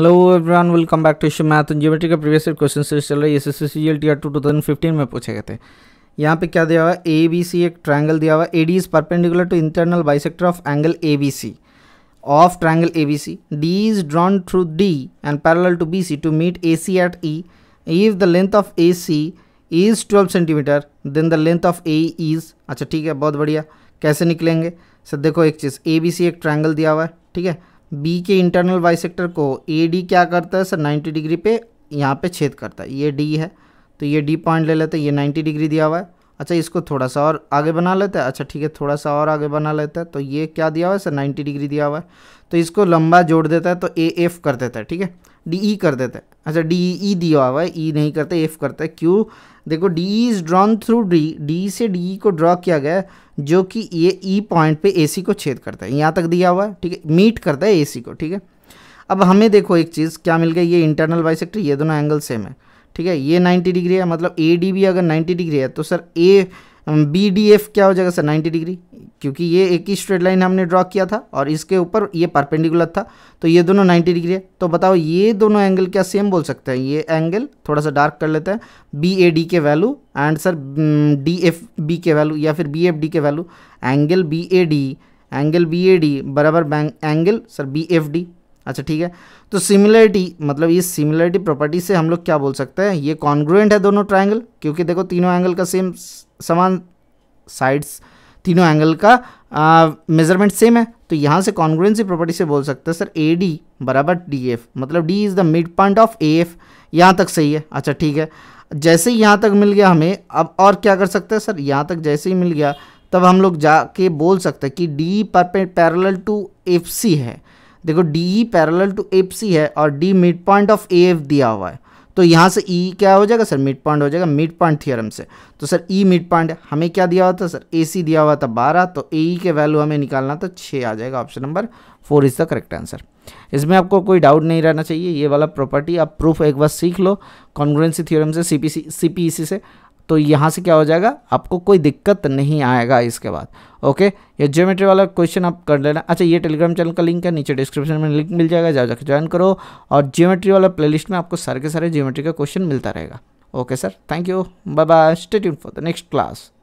hello everyone welcome back to math तो का previous question series चल रहा है S S C L T R two thousand fifteen में पूछे गए थे यहाँ पे क्या दिया हुआ ए बी सी एक ट्रायंगल दिया हुआ A D is perpendicular to internal bisector of angle A B C of triangle A B C D is drawn through D and parallel to B C to meet A C at E if the length of A C is twelve centimetre then the length of A is अच्छा ठीक है बहुत बढ़िया कैसे निकलेंगे sir देखो एक चीज़ ए B सी एक ट्रायंगल दिया हुआ है ठीक है बी के इंटरनल बाइसेक्टर को ए डी क्या करता है सर 90 डिग्री पे यहाँ पे छेद करता है ये डी है तो ये डी पॉइंट ले लेते हैं ये 90 डिग्री दिया हुआ है अच्छा इसको थोड़ा सा और आगे बना लेते हैं अच्छा ठीक है थोड़ा सा और आगे बना लेते हैं तो ये क्या दिया हुआ है सर नाइन्टी डिग्री दिया हुआ है तो इसको लंबा जोड़ देता है तो ए एफ कर देता है ठीक है डी ई कर देता है अच्छा डी ई दिया हुआ है ई नहीं करते एफ करते है क्यों देखो D E is drawn through D D से डी ई को ड्रॉ किया गया है जो कि ये ई पॉइंट पर ए सी को छेद करता है यहाँ तक दिया हुआ है ठीक है मीट करता है ए सी को ठीक है अब हमें देखो एक चीज़ क्या मिल गया ये इंटरनल बाइसेक्टर ये दोनों एंगल सेम है ठीक है ये 90 डिग्री है मतलब ए डी भी अगर 90 डिग्री है तो sir A B D F क्या हो जाएगा सर 90 डिग्री क्योंकि ये एक ही स्ट्रेट लाइन हमने ड्रॉ किया था और इसके ऊपर ये परपेंडिकुलर था तो ये दोनों 90 डिग्री है तो बताओ ये दोनों एंगल क्या सेम बोल सकते हैं ये एंगल थोड़ा सा डार्क कर लेते हैं बी ए डी के value and sir D F B के वैल्यू या फिर बी एफ डी के value angle B A D angle B A D बराबर angle sir B F D अच्छा ठीक है तो सिमिलरिटी मतलब ये सिमिलरिटी प्रॉपर्टी से हम लोग क्या बोल सकते हैं ये कॉन्ग्रुएंट है दोनों ट्राइंगल क्योंकि देखो तीनों एंगल का सेम समान साइड्स तीनों एंगल का मेजरमेंट सेम है तो यहाँ से कॉन्ग्रुएंसी प्रॉपर्टी से बोल सकते हैं सर ए डी बराबर डी एफ मतलब D is the mid point of A F यहाँ तक सही है अच्छा ठीक है जैसे ही यहाँ तक मिल गया हमें अब और क्या कर सकते हैं सर यहाँ तक जैसे ही मिल गया तब हम लोग जाके बोल सकते हैं कि डी पर पैरल टू एफ सी है देखो D E parallel to F C है और D mid point of A F दिया हुआ है तो यहाँ से ई e क्या हो जाएगा सर मिड पॉइंट हो जाएगा मिड पॉइंट थियरम से तो सर ई मिड पॉइंट हमें क्या दिया हुआ था सर ए सी दिया हुआ था बारह तो ए e के वैल्यू हमें निकालना था छः आ जाएगा option number four is the correct answer इसमें आपको कोई डाउट नहीं रहना चाहिए ये वाला प्रॉपर्टी आप प्रूफ एक बार सीख लो कॉन्ग्रेंसी थियोरम से C P C C P E सी से तो यहाँ से क्या हो जाएगा आपको कोई दिक्कत नहीं आएगा इसके बाद ओके ये ज्योमेट्री वाला क्वेश्चन आप कर लेना अच्छा ये टेलीग्राम चैनल का लिंक है नीचे डिस्क्रिप्शन में लिंक मिल जाएगा जाओ जाकर ज्वाइन करो और ज्योमेट्री वाला प्लेलिस्ट में आपको सारे के सारे ज्योमेट्री का क्वेश्चन मिलता रहेगा okay sir thank you bye bye state for the next class